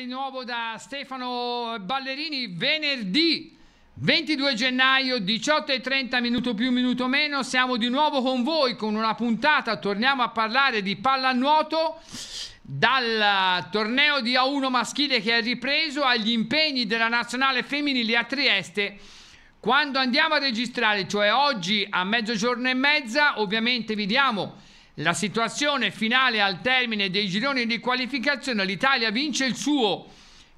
Di nuovo da Stefano Ballerini, venerdì 22 gennaio 18.30 minuto più minuto meno, siamo di nuovo con voi con una puntata, torniamo a parlare di pallanuoto dal torneo di A1 maschile che è ripreso agli impegni della nazionale femminile a Trieste. Quando andiamo a registrare, cioè oggi a mezzogiorno e mezza, ovviamente vi diamo la situazione finale al termine dei gironi di qualificazione, l'Italia vince il suo.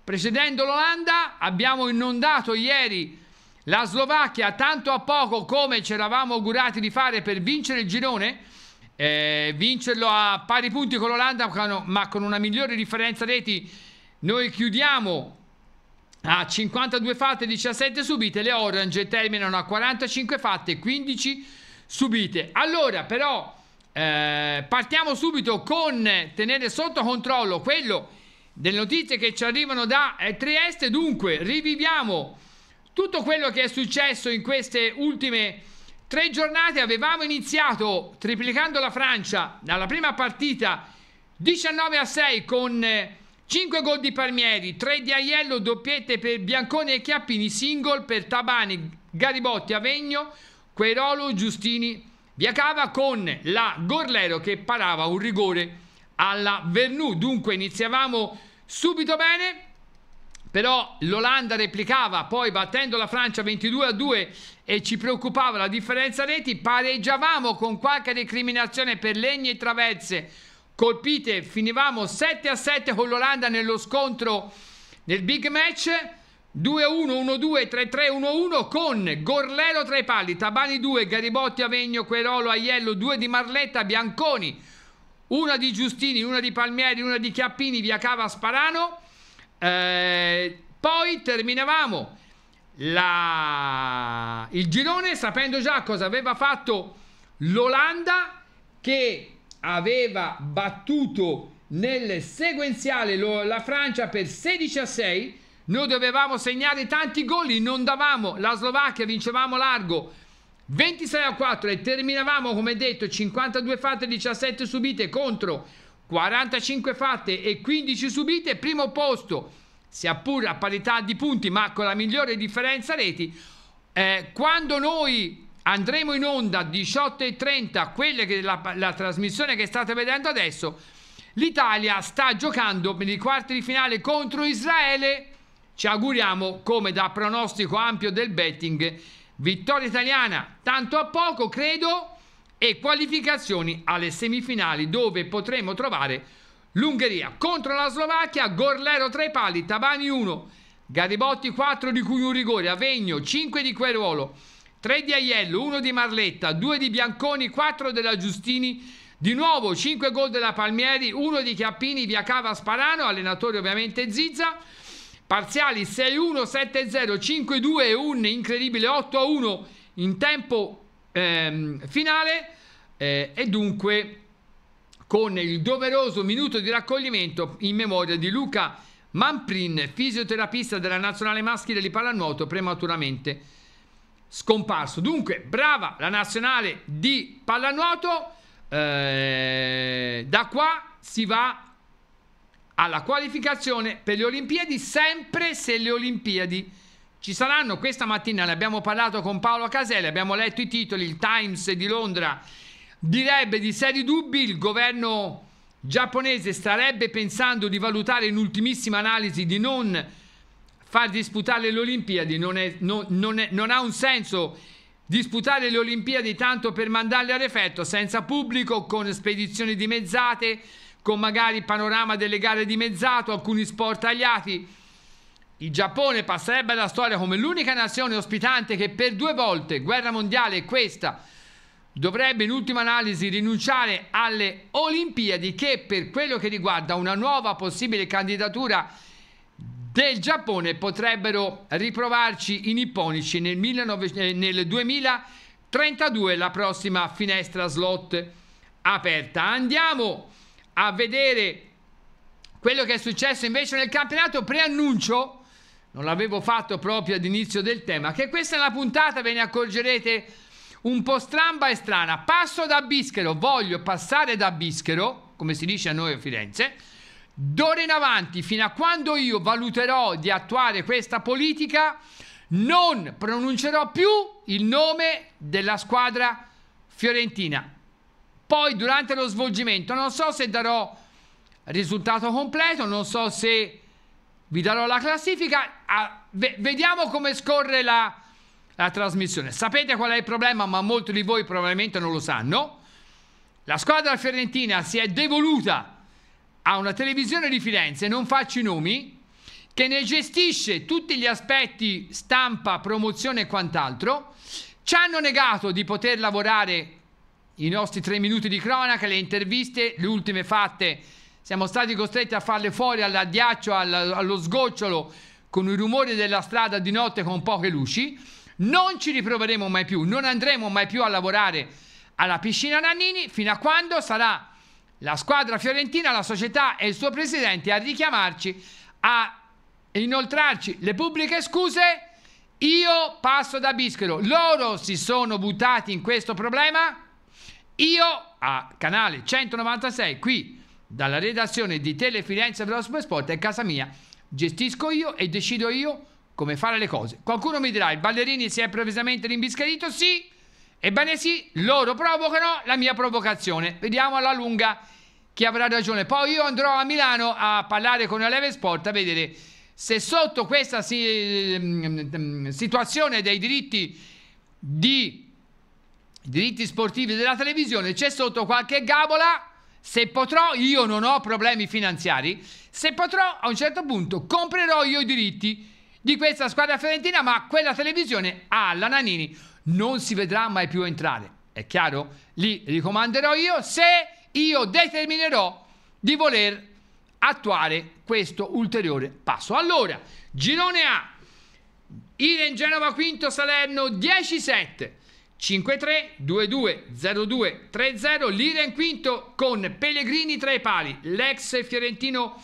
Precedendo l'Olanda abbiamo inondato ieri la Slovacchia tanto a poco come ci eravamo augurati di fare per vincere il girone, eh, vincerlo a pari punti con l'Olanda ma con una migliore differenza reti, noi chiudiamo a 52 fatte 17 subite, le Orange terminano a 45 fatte 15 subite. Allora però eh, partiamo subito con tenere sotto controllo quello delle notizie che ci arrivano da eh, Trieste. Dunque, riviviamo tutto quello che è successo in queste ultime tre giornate. Avevamo iniziato triplicando la Francia dalla prima partita 19 a 6 con 5 eh, gol di Palmieri, 3 di Aiello, doppiette per Bianconi e Chiappini, single per Tabani, Garibotti, Avegno, Queirolo, Giustini Via cava con la Gorlero che parava un rigore alla Vernù. Dunque iniziavamo subito bene, però l'Olanda replicava poi battendo la Francia 22 a 2 e ci preoccupava la differenza reti. Pareggiavamo con qualche recriminazione per legni e traverse colpite. Finivamo 7 a 7 con l'Olanda nello scontro nel big match 2-1-1-2-3-3-1-1 con Gorlero tra i pali, Tabani 2, Garibotti, Avegno, Querolo, Aiello, 2 di Marletta, Bianconi, 1 di Giustini, 1 di Palmieri, 1 di Chiappini, via Cava Sparano. Eh, poi terminavamo la... il girone sapendo già cosa aveva fatto l'Olanda che aveva battuto nel sequenziale la Francia per 16 a 6 noi dovevamo segnare tanti gol, non davamo. La Slovacchia vincevamo largo 26 a 4 e terminavamo, come detto, 52 fatte 17 subite contro 45 fatte e 15 subite. Primo posto, sia pure a parità di punti, ma con la migliore differenza reti. Eh, quando noi andremo in onda 18 e 30 quella che la, la trasmissione che state vedendo adesso, l'Italia sta giocando per i quarti di finale contro Israele ci auguriamo, come da pronostico ampio del betting, vittoria italiana tanto a poco, credo, e qualificazioni alle semifinali dove potremo trovare l'Ungheria contro la Slovacchia, Gorlero tra i pali, Tabani 1, Garibotti 4 di cui un rigore, Avegno 5 di Queruolo, 3 di Aiello, 1 di Marletta, 2 di Bianconi, 4 della Giustini, di nuovo 5 gol della Palmieri, 1 di Chiappini, via Cava Sparano, allenatore ovviamente Zizza, Parziali 6-1, 7-0, 5-2 e un incredibile 8-1 in tempo ehm, finale eh, e dunque con il doveroso minuto di raccoglimento in memoria di Luca Manprin, fisioterapista della nazionale maschile di pallanuoto prematuramente scomparso. Dunque, brava la nazionale di pallanuoto. Eh, da qua si va alla qualificazione per le Olimpiadi, sempre se le Olimpiadi ci saranno. Questa mattina ne abbiamo parlato con Paolo Caselli, abbiamo letto i titoli, il Times di Londra direbbe di seri dubbi, il governo giapponese starebbe pensando di valutare in ultimissima analisi di non far disputare le Olimpiadi, non, è, non, non, è, non ha un senso disputare le Olimpiadi tanto per mandarle a refetto senza pubblico, con spedizioni dimezzate, con magari il panorama delle gare dimezzato, alcuni sport tagliati. Il Giappone passerebbe alla storia come l'unica nazione ospitante che per due volte, guerra mondiale e questa, dovrebbe in ultima analisi rinunciare alle Olimpiadi che per quello che riguarda una nuova possibile candidatura del Giappone potrebbero riprovarci i nipponici nel, 19, eh, nel 2032 la prossima finestra slot aperta. Andiamo! a vedere quello che è successo invece nel campionato, preannuncio, non l'avevo fatto proprio all'inizio del tema, che questa è una puntata, ve ne accorgerete, un po' stramba e strana. Passo da Bischero, voglio passare da Bischero, come si dice a noi a Firenze, d'ora in avanti, fino a quando io valuterò di attuare questa politica, non pronuncerò più il nome della squadra fiorentina poi durante lo svolgimento non so se darò risultato completo, non so se vi darò la classifica, ah, ve vediamo come scorre la, la trasmissione. Sapete qual è il problema, ma molti di voi probabilmente non lo sanno. La squadra fiorentina si è devoluta a una televisione di Firenze, non faccio i nomi, che ne gestisce tutti gli aspetti stampa, promozione e quant'altro. Ci hanno negato di poter lavorare i nostri tre minuti di cronaca, le interviste, le ultime fatte. Siamo stati costretti a farle fuori all'addiaccio, allo sgocciolo, con i rumori della strada di notte con poche luci. Non ci riproveremo mai più, non andremo mai più a lavorare alla piscina Nannini fino a quando sarà la squadra fiorentina, la società e il suo presidente a richiamarci, a inoltrarci le pubbliche scuse. Io passo da Bischero, loro si sono buttati in questo problema io a canale 196 qui dalla redazione di Tele Firenze dello Sport è casa mia. Gestisco io e decido io come fare le cose. Qualcuno mi dirà, il ballerini si è improvvisamente rimbischerito? Sì. Ebbene sì, loro provocano la mia provocazione. Vediamo alla lunga chi avrà ragione. Poi io andrò a Milano a parlare con la Leve Sport a vedere se sotto questa si, mm, mm, mm, situazione dei diritti di diritti sportivi della televisione, c'è sotto qualche gabola, se potrò, io non ho problemi finanziari, se potrò a un certo punto comprerò io i diritti di questa squadra fiorentina, ma quella televisione alla ah, Nanini non si vedrà mai più entrare. È chiaro? Li ricomanderò io se io determinerò di voler attuare questo ulteriore passo. Allora, girone A, Iren Genova Quinto Salerno 17. 7 53 22 2-2, 0-2, 0 Lira in quinto con Pellegrini tra i pali, l'ex fiorentino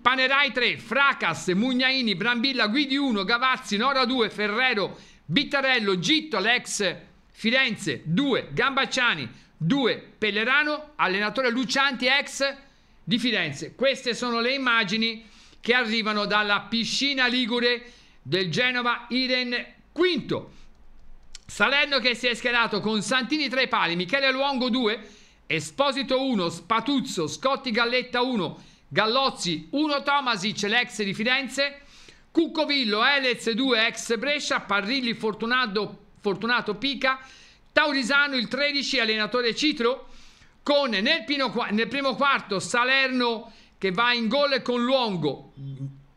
Panerai 3, Fracas, Mugnaini, Brambilla, Guidi 1, Gavazzi, Nora 2, Ferrero, Bittarello, Gitto, l'ex Firenze 2, Gambacciani 2, Pellerano, allenatore Lucianti, ex di Firenze. Queste sono le immagini che arrivano dalla piscina ligure del Genova Iren Quinto. Salerno che si è schierato con Santini tra i pali, Michele Luongo 2, Esposito 1, Spatuzzo, Scotti Galletta 1, Gallozzi 1, Tomasic, l'ex di Firenze, Cuccovillo, Elez 2, ex Brescia, Parrilli, Fortunato, Fortunato Pica, Taurisano il 13, allenatore Citro, con nel, pino, nel primo quarto Salerno che va in gol con Luongo,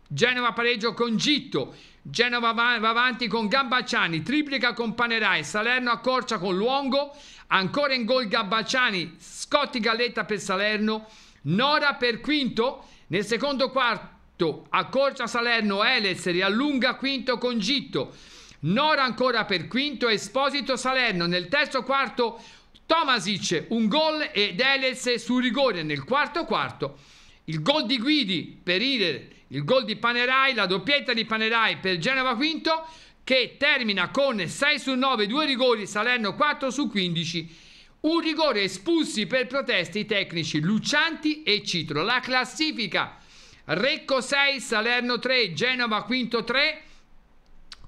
Genova pareggio con Gitto, Genova va, avanti con Gambacciani, triplica con Panerai, Salerno accorcia con Luongo, ancora in gol Gambacciani, Scotti Galletta per Salerno, Nora per quinto, nel secondo quarto accorcia Salerno, Elez riallunga quinto con Gitto, Nora ancora per quinto, Esposito Salerno, nel terzo quarto Tomasic un gol ed Elez su rigore nel quarto quarto il gol di Guidi per Ider, il gol di Panerai, la doppietta di Panerai per Genova Quinto che termina con 6 su 9, 2 rigori, Salerno 4 su 15, un rigore espulsi per proteste i tecnici Lucianti e Citro. La classifica Recco 6, Salerno 3, Genova Quinto 3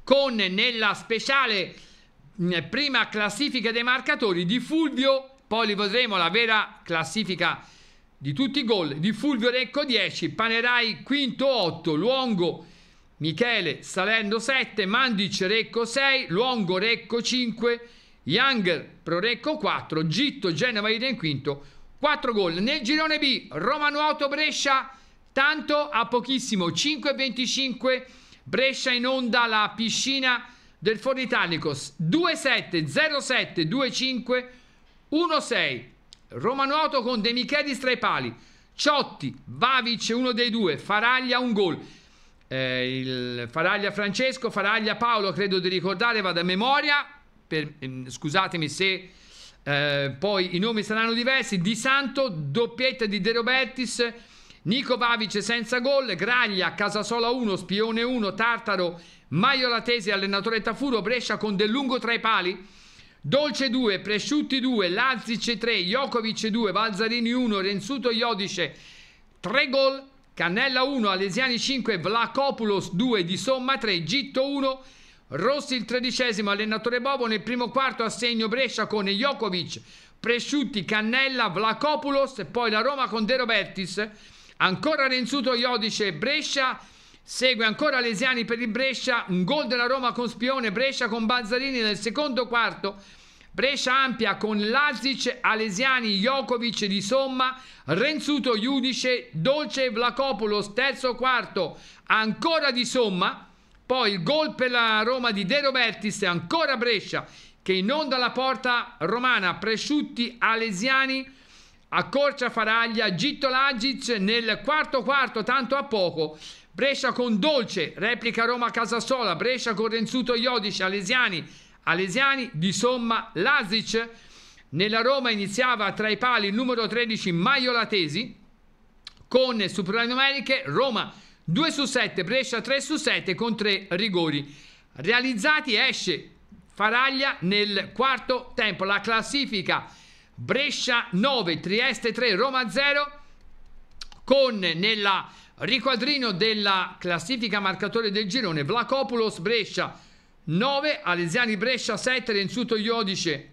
con nella speciale mm, prima classifica dei marcatori di Fulvio, poi li vedremo la vera classifica di tutti i gol di Fulvio Recco 10, Panerai quinto 8, Luongo Michele Salendo 7, Mandic Recco 6, Luongo Recco 5, Younger Pro Recco 4, Gitto Genova in quinto, 4 gol. Nel girone B Roma Nuoto Brescia tanto a pochissimo, 5.25 Brescia in onda la piscina del Fornitanicos 27 07 25 16 Roma Nuoto con De Michelis tra i pali. Ciotti, Vavic uno dei due, Faraglia un gol. Eh, Faraglia Francesco, Faraglia Paolo, credo di ricordare, vado a memoria. Per, ehm, scusatemi se eh, poi i nomi saranno diversi. Di Santo, doppietta di De Robertis. Nico Vavic senza gol, Graglia, Casasola 1, Spione 1, Tartaro, Maio Latesi, allenatore Tafuro, Brescia con Del Lungo tra i pali. Dolce 2, Presciutti 2, Lazic 3, Jokovic 2, Valzarini 1, Renzuto Iodice 3 gol, Cannella 1, Alesiani 5, Vlacopoulos 2, Di Somma 3, Gitto 1, Rossi il tredicesimo, allenatore Bobo nel primo quarto assegno Brescia con Jokovic, Presciutti, Cannella, Vlacopoulos e poi la Roma con De Robertis, ancora Renzuto Iodice, Brescia Segue ancora Lesiani per il Brescia, un gol della Roma con Spione, Brescia con Balzarini nel secondo quarto. Brescia ampia con Lazic, Alesiani, Jokovic di somma, Renzuto, Iudice, Dolce e Vlacopoulos, terzo quarto, ancora di somma. Poi il gol per la Roma di De Robertis, e ancora Brescia, che inonda la porta romana, Presciutti, Alesiani, accorcia Faraglia, Gitto Lazic nel quarto quarto, tanto a poco. Brescia con Dolce, replica Roma Casasola, Brescia con Renzuto Iodice, Alesiani, Alesiani di somma Lazic. Nella Roma iniziava tra i pali il numero 13 Maiolatesi Latesi con supranumeriche Roma 2 su 7, Brescia 3 su 7 con 3 rigori realizzati. Esce Faraglia nel quarto tempo. La classifica Brescia 9, Trieste 3, Roma 0 con nella Riquadrino della classifica marcatore del girone, Vlacopoulos Brescia 9, Alesiani Brescia 7, Renzuto Iodice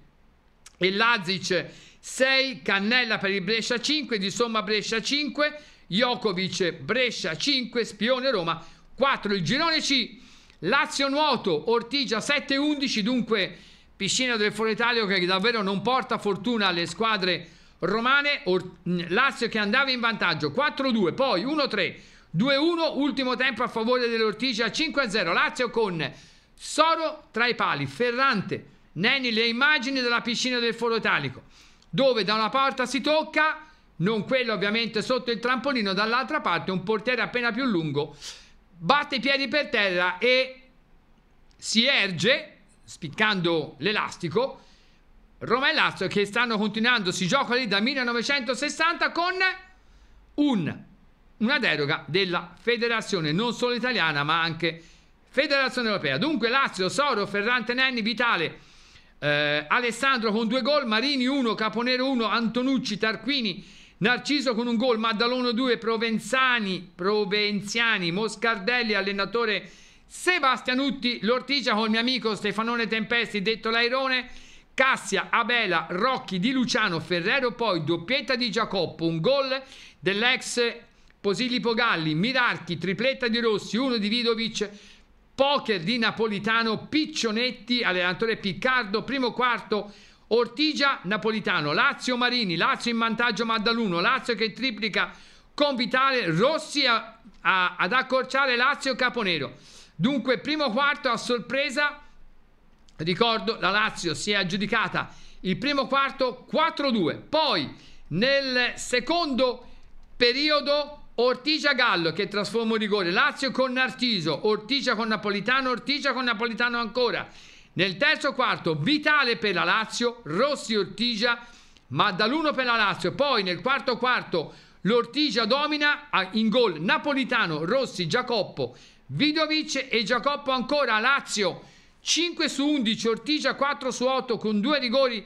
e Lazic 6, Cannella per il Brescia 5, Di Somma Brescia 5, Jokovic Brescia 5, Spione Roma 4. Il girone C, Lazio Nuoto, Ortigia 7-11, dunque piscina del Foro Foretario che davvero non porta fortuna alle squadre Romane, Or- mm, Lazio che andava in vantaggio 4-2, poi 1-3, 2-1, ultimo tempo a favore dell'Ortigia 5-0, Lazio con Soro tra i pali, Ferrante, Neni, le immagini della piscina del Foro Italico, dove da una porta si tocca, non quello ovviamente sotto il trampolino, dall'altra parte un portiere appena più lungo, batte i piedi per terra e si erge, spiccando l'elastico, Roma e Lazio che stanno continuando, si gioca lì da 1960 con un, una deroga della federazione, non solo italiana ma anche federazione europea. Dunque Lazio, Soro, Ferrante, Nenni, Vitale, eh, Alessandro con due gol, Marini 1, Caponero 1, Antonucci, Tarquini, Narciso con un gol, Maddalono 2, Provenzani, Provenziani, Moscardelli, allenatore Sebastianutti, Lortigia con il mio amico Stefanone Tempesti, detto Lairone, Cassia, Abela, Rocchi di Luciano, Ferrero poi doppietta di Giacoppo, un gol dell'ex Posillipo Galli, Mirarchi, tripletta di Rossi, uno di Vidovic, poker di Napolitano, Piccionetti, allenatore Piccardo, primo quarto Ortigia, Napolitano, Lazio Marini, Lazio in vantaggio Maddaluno, Lazio che triplica con Vitale, Rossi a, a, ad accorciare Lazio Caponero. Dunque primo quarto a sorpresa Ricordo, la Lazio si è aggiudicata il primo quarto 4-2. Poi nel secondo periodo Ortigia Gallo che trasforma un rigore, Lazio con Narciso, Ortigia con Napolitano, Ortigia con Napolitano ancora. Nel terzo quarto Vitale per la Lazio, Rossi Ortigia, Maddaluno per la Lazio. Poi nel quarto quarto l'Ortigia domina in gol Napolitano, Rossi, Giacoppo, Vidovic e Giacoppo ancora Lazio 5 su 11, Ortigia 4 su 8 con due rigori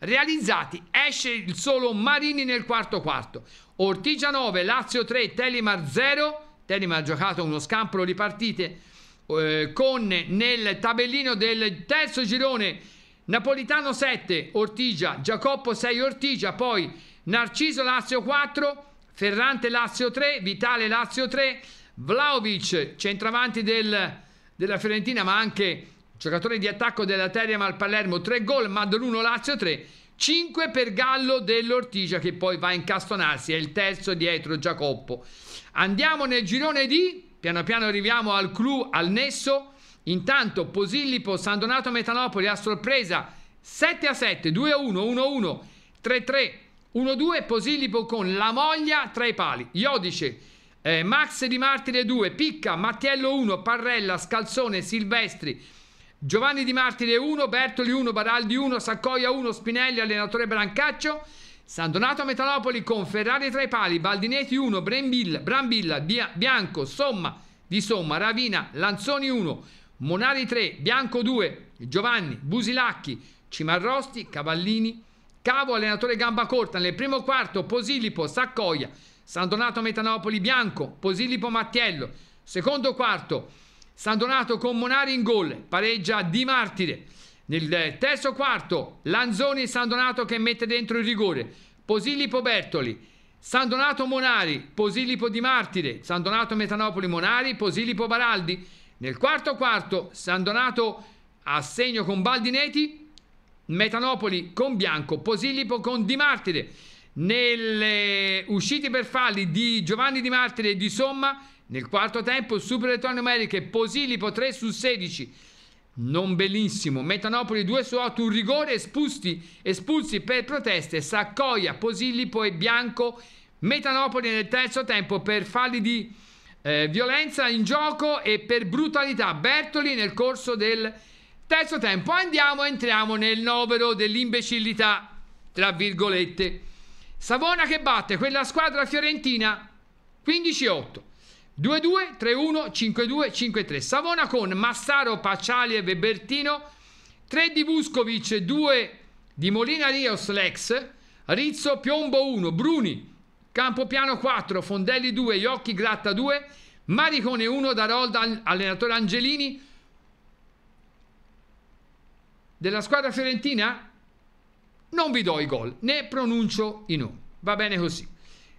realizzati. Esce il solo Marini nel quarto quarto. Ortigia 9, Lazio 3, Telimar 0. Telimar ha giocato uno scampolo di partite eh, con nel tabellino del terzo girone Napolitano 7, Ortigia, Giacoppo 6, Ortigia, poi Narciso Lazio 4, Ferrante Lazio 3, Vitale Lazio 3, Vlaovic centravanti del, della Fiorentina ma anche giocatore di attacco della Terema al Palermo 3 gol, Maddalun Lazio 3, 5 per Gallo dell'Ortigia che poi va a incastonarsi, è il terzo dietro Giacoppo. Andiamo nel girone di, piano piano arriviamo al clou, al nesso, intanto Posillipo, San Donato Metanopoli a sorpresa 7 a 7, 2 a 1, 1 a 1, 3 a 3, 1 a 2, Posillipo con la moglia tra i pali, Iodice, eh, Max Di Martire 2, Picca, Mattiello 1, Parrella, Scalzone, Silvestri, Giovanni Di Martire 1, Bertoli 1, Baraldi 1, Saccoia 1, Spinelli, allenatore Brancaccio. San Donato a Metalopoli con Ferrari tra i pali, Baldinetti 1, Brambilla, Brambilla Bianco, Somma di Somma, Ravina, Lanzoni 1, Monari 3, Bianco 2, Giovanni, Busilacchi, Cimarrosti, Cavallini, Cavo, allenatore gamba corta, nel primo quarto Posillipo, Saccoia, San Donato Metanopoli Bianco, Posillipo, Mattiello, secondo quarto San Donato con Monari in gol, pareggia Di Martire. Nel eh, terzo quarto, Lanzoni e San Donato che mette dentro il rigore. Posillipo Bertoli, San Donato Monari, Posillipo Di Martire, San Donato Metanopoli Monari, Posillipo Baraldi. Nel quarto quarto, San Donato a segno con Baldinetti, Metanopoli con Bianco, Posillipo con Di Martire. Nelle eh, uscite per falli di Giovanni Di Martire e di Somma nel quarto tempo il super elettronico numeriche Posilipo 3 su 16. Non bellissimo. Metanopoli 2 su 8, un rigore espulsi, espulsi per proteste. Saccoia, Posilipo e Bianco. Metanopoli nel terzo tempo per falli di eh, violenza in gioco e per brutalità. Bertoli nel corso del terzo tempo. Andiamo, entriamo nel novero dell'imbecillità, tra virgolette. Savona che batte quella squadra fiorentina 15-8. 2-2, 3-1, 5-2, 5-3. Savona con Massaro, Paciali e Webertino. 3 di Vuscovic, 2 di Molina Rios, l'ex. Rizzo, Piombo 1, Bruni, Campopiano 4, Fondelli 2, Iocchi, Gratta 2, Maricone 1, Darolda, allenatore Angelini. Della squadra fiorentina non vi do i gol, né pronuncio i nomi. Va bene così.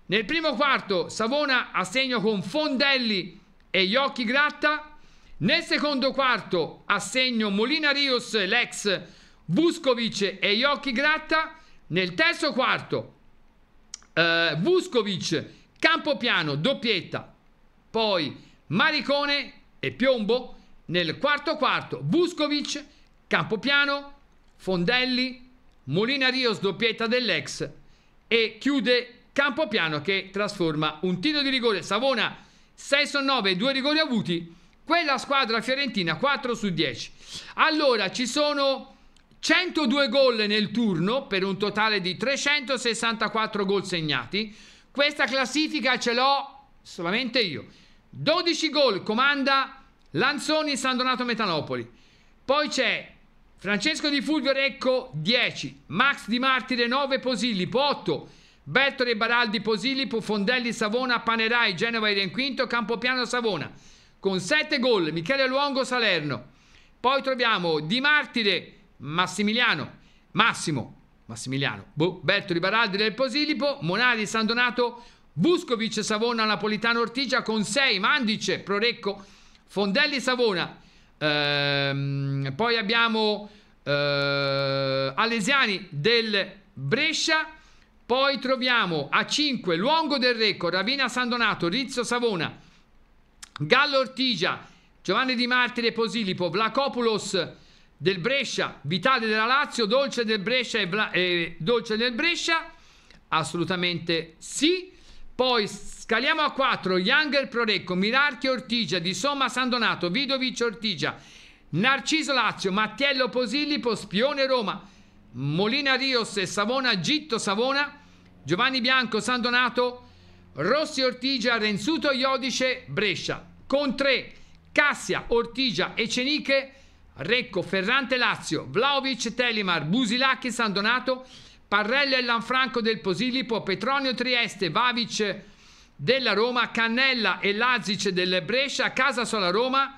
Nel primo quarto Savona a segno con Fondelli e gli occhi Gratta. Nel secondo quarto a segno Molina Rios, l'ex Vuskovic e gli occhi Gratta. Nel terzo quarto eh, Vuskovic, Campopiano, doppietta. Poi Maricone e Piombo. Nel quarto quarto Vuskovic, Campopiano, Fondelli, Molina Rios, doppietta dell'ex. E chiude Campopiano che trasforma un tiro di rigore. Savona 6 su 9, 2 rigori avuti. Quella squadra fiorentina 4 su 10. Allora ci sono 102 gol nel turno per un totale di 364 gol segnati. Questa classifica ce l'ho solamente io. 12 gol comanda Lanzoni San Donato Metanopoli. Poi c'è Francesco Di Fulvio Recco 10, Max Di Martire 9, Posillipo 8, Bertoli, Baraldi, Posillipo, Fondelli, Savona, Panerai, Genova, Irenquinto, Campopiano, Savona. Con 7 gol Michele Luongo, Salerno. Poi troviamo Di Martire, Massimiliano, Massimo, Massimiliano, boh, Bertoli, Baraldi del Posilipo, Monari, San Donato, Vuscovic, Savona, Napolitano, Ortigia con 6, Mandice, Prorecco, Fondelli, Savona. Ehm, poi abbiamo eh, Alesiani del Brescia, poi troviamo a 5 Luongo del Recco, Ravina San Donato, Rizzo Savona, Gallo Ortigia, Giovanni Di Martire Posilipo, Vlacopulos del Brescia, Vitale della Lazio, Dolce del Brescia e Bla, eh, Dolce del Brescia. Assolutamente sì. Poi scaliamo a 4, Younger Prorecco, Mirarchi Ortigia, Di Somma San Donato, Vidovic Ortigia, Narciso Lazio, Mattiello Posilipo, Spione Roma, Molina Rios e Savona, Gitto Savona, Giovanni Bianco, San Donato, Rossi Ortigia, Renzuto Iodice, Brescia. Con 3 Cassia, Ortigia e Ceniche, Recco, Ferrante Lazio, Vlaovic, Telimar, Busilacchi, San Donato, Parrella e Lanfranco del Posillipo, Petronio Trieste, Vavic della Roma, Cannella e Lazic del Brescia, Casa Sola Roma,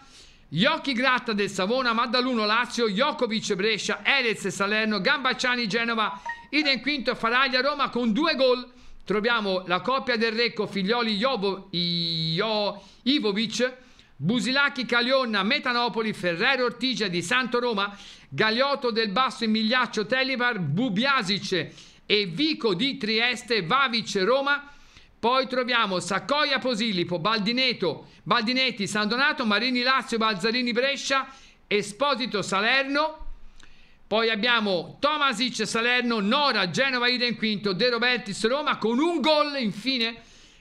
Iocchi Gratta del Savona, Maddaluno Lazio, Jokovic Brescia, Erez Salerno, Gambacciani Genova Idem quinto Faraglia Roma con due gol. Troviamo la coppia del Recco Figlioli Jovo, Io, Ivovic, Busilacchi Calionna, Metanopoli, Ferrero Ortigia di Santo Roma, Gagliotto del Basso Emiliaccio Telivar, Bubiasic e Vico di Trieste, Vavic Roma. Poi troviamo Saccoia Posillipo, Baldineto, Baldinetti San Donato, Marini Lazio, Balzarini Brescia, Esposito Salerno. Poi abbiamo Tomasic Salerno, Nora Genova Ida in quinto, De Robertis Roma con un gol infine.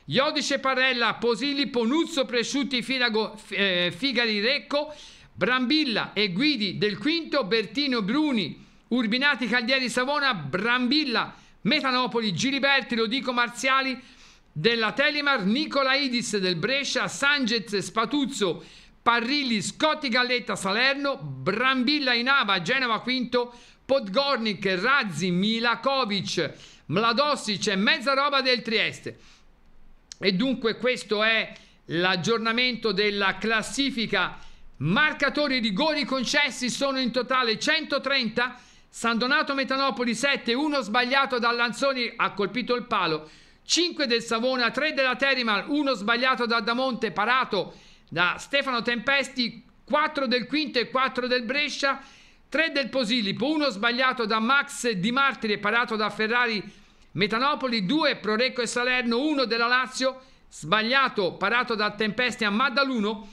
Iodice Parrella, Posilli, Ponuzzo, Presciutti, Filago, eh, Figari, Recco, Brambilla e Guidi del quinto, Bertino Bruni, Urbinati, Caldieri, Savona, Brambilla, Metanopoli, Giliberti, Lodico Marziali della Telemar, Nicola Idis del Brescia, Sanjez, Spatuzzo, Parrilli, Scotti Galletta, Salerno, Brambilla Inava, Genova Quinto, Podgornik, Razzi, Milakovic, Mladossi, e mezza roba del Trieste. E dunque questo è l'aggiornamento della classifica. Marcatori di gol concessi sono in totale 130. San Donato Metanopoli 7, uno sbagliato da Lanzoni ha colpito il palo. 5 del Savona, 3 della Terimal, uno sbagliato da Damonte parato da Stefano Tempesti, 4 del Quinto e 4 del Brescia, 3 del Posilipo, 1 sbagliato da Max Di Martire parato da Ferrari Metanopoli, 2 Prorecco e Salerno, 1 della Lazio, sbagliato parato da Tempesti a Maddaluno,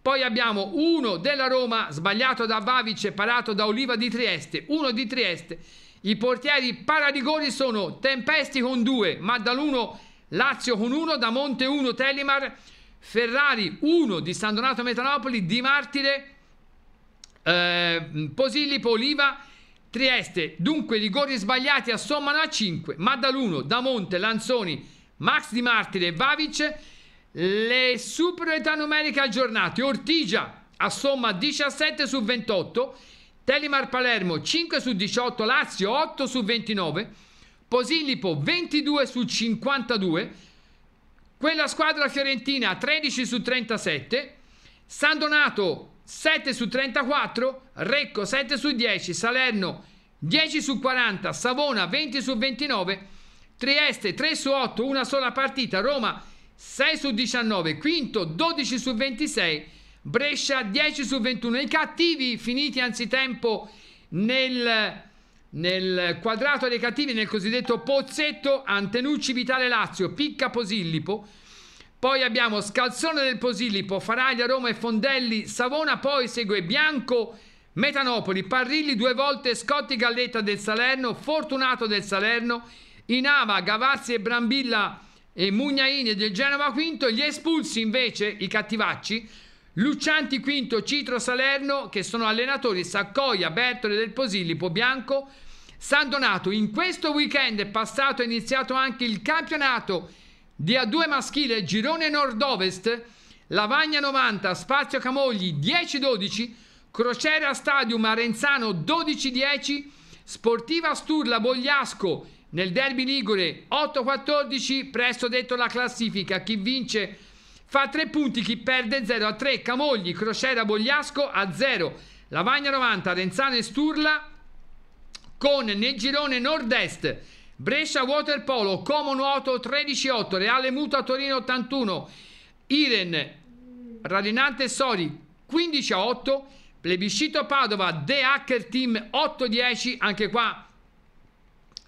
poi abbiamo 1 della Roma, sbagliato da Vavice parato da Oliva di Trieste, 1 di Trieste, i portieri pararigori sono Tempesti con 2, Maddaluno Lazio con 1, da Monte 1 Telimar Ferrari 1 di San Donato Metanopoli, Di Martire, eh, Posillipo, Oliva, Trieste. Dunque rigori sbagliati assommano a 5. Maddaluno, Damonte, Lanzoni, Max Di Martire Vavic. Le superiorità numeriche aggiornate. Ortigia assomma 17 su 28. Telimar Palermo 5 su 18. Lazio 8 su 29. Posillipo 22 su 52. Quella squadra fiorentina 13 su 37, San Donato 7 su 34, Recco 7 su 10, Salerno 10 su 40, Savona 20 su 29, Trieste 3 su 8, una sola partita, Roma 6 su 19, Quinto 12 su 26, Brescia 10 su 21. I cattivi finiti anzitempo nel nel quadrato dei cattivi, nel cosiddetto Pozzetto, Antenucci Vitale Lazio, Picca Posillipo. Poi abbiamo Scalzone del Posillipo, Faraglia Roma e Fondelli Savona, poi segue Bianco Metanopoli, Parrilli due volte, Scotti Galletta del Salerno, Fortunato del Salerno, Inava, Gavazzi e Brambilla e Mugnaini del Genova Quinto, gli espulsi invece, i cattivacci, Lucianti Quinto, Citro Salerno, che sono allenatori Saccoia, Bertole del Posillipo, Bianco, San Donato. In questo weekend è passato è iniziato anche il campionato di A2 maschile, girone nord-ovest, Lavagna 90, Spazio Camogli 10-12, Crociera Stadium Arenzano 12-10, Sportiva Sturla Bogliasco nel derby Ligure 8-14, presto detto la classifica, chi vince Fa 3 punti chi perde 0 a 3. Camogli, Crociera, Bogliasco a 0. Lavagna 90, Renzano e Sturla con nel girone nord-est. Brescia Waterpolo, Como Nuoto 13-8, Reale Muto a Torino 81, Iren, Radinante Sori 15-8, Plebiscito Padova, The Hacker Team 8-10, anche qua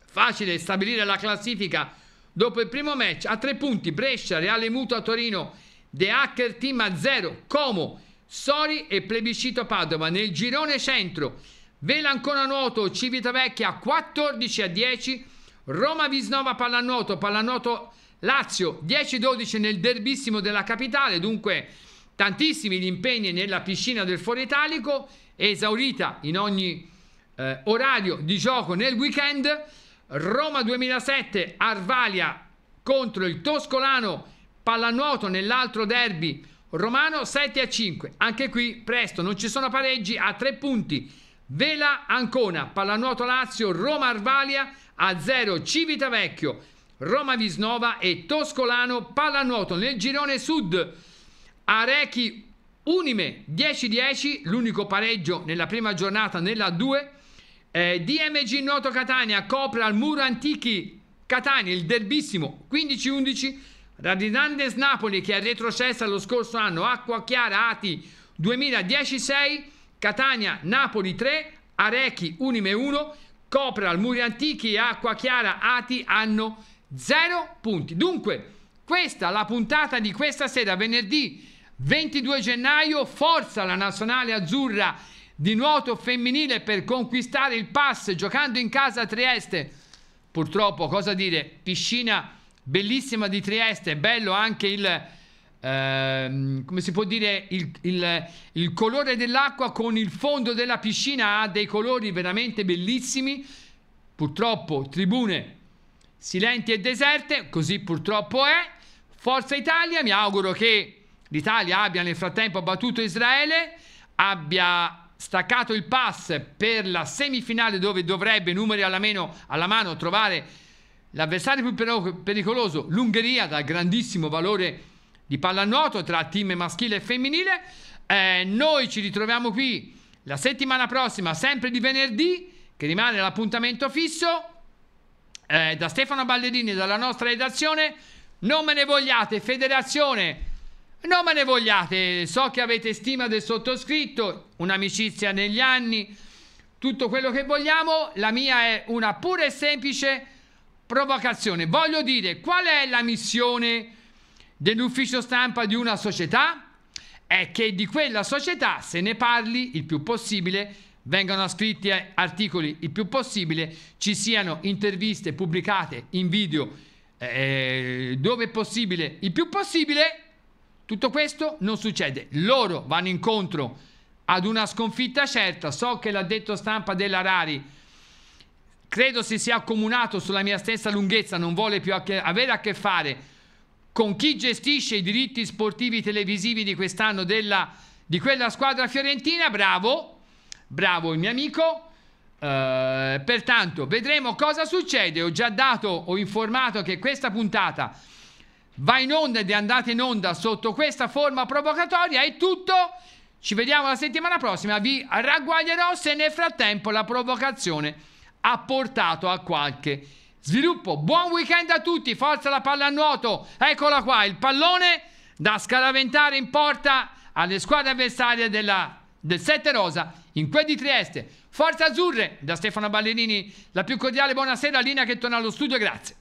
facile stabilire la classifica dopo il primo match a tre punti Brescia, Reale Muto a Torino The Hacker Team a 0, Como, Sori e Plebiscito Padova. Nel girone centro, Vela ancora nuoto, Civitavecchia 14 a 10, Roma Visnova pallanuoto, pallanuoto Lazio 10-12 nel derbissimo della capitale, dunque tantissimi gli impegni nella piscina del Foro Italico, esaurita in ogni eh, orario di gioco nel weekend. Roma 2007, Arvalia contro il Toscolano Pallanuoto nell'altro derby romano 7 a 5. Anche qui presto, non ci sono pareggi a 3 punti. Vela Ancona, Pallanuoto Lazio, Roma Arvalia a 0, Civitavecchio, Roma Visnova e Toscolano Pallanuoto nel girone sud. Arechi Unime 10-10, l'unico pareggio nella prima giornata nella 2. Eh, DMG Nuoto Catania copre al muro antichi Catania, il derbissimo 15-11. Radinandes Napoli che è retrocessa lo scorso anno, Acqua Chiara Ati 2016, Catania Napoli 3, Arechi Unime 1, Copra Almuri Antichi e Acqua Chiara Ati hanno 0 punti. Dunque, questa la puntata di questa sera, venerdì 22 gennaio, forza la nazionale azzurra di nuoto femminile per conquistare il pass giocando in casa a Trieste. Purtroppo, cosa dire, piscina bellissima di Trieste, bello anche il, ehm, come si può dire, il, il, il colore dell'acqua con il fondo della piscina, ha dei colori veramente bellissimi, purtroppo tribune silenti e deserte, così purtroppo è, Forza Italia, mi auguro che l'Italia abbia nel frattempo battuto Israele, abbia staccato il pass per la semifinale dove dovrebbe numeri alla, meno, alla mano trovare L'avversario più pericoloso, l'Ungheria, dal grandissimo valore di pallanuoto tra team maschile e femminile. Eh, noi ci ritroviamo qui la settimana prossima, sempre di venerdì, che rimane l'appuntamento fisso. Eh, da Stefano Ballerini e dalla nostra redazione, non me ne vogliate, federazione, non me ne vogliate. So che avete stima del sottoscritto, un'amicizia negli anni, tutto quello che vogliamo. La mia è una pura e semplice provocazione. Voglio dire, qual è la missione dell'ufficio stampa di una società? È che di quella società se ne parli il più possibile, vengano scritti articoli il più possibile, ci siano interviste pubblicate in video eh, dove è possibile, il più possibile. Tutto questo non succede. Loro vanno incontro ad una sconfitta certa. So che l'ha detto stampa della Rari Credo si sia accomunato sulla mia stessa lunghezza, non vuole più a che, avere a che fare con chi gestisce i diritti sportivi televisivi di quest'anno della, di quella squadra fiorentina. Bravo, bravo il mio amico. Uh, pertanto vedremo cosa succede. Ho già dato, ho informato che questa puntata va in onda ed è andata in onda sotto questa forma provocatoria. È tutto. Ci vediamo la settimana prossima. Vi ragguaglierò se nel frattempo la provocazione ha portato a qualche sviluppo. Buon weekend a tutti, forza la palla a nuoto, eccola qua, il pallone da scaraventare in porta alle squadre avversarie della, del 7 Rosa in quel di Trieste. Forza Azzurre, da Stefano Ballerini, la più cordiale buonasera, Lina che torna allo studio, grazie.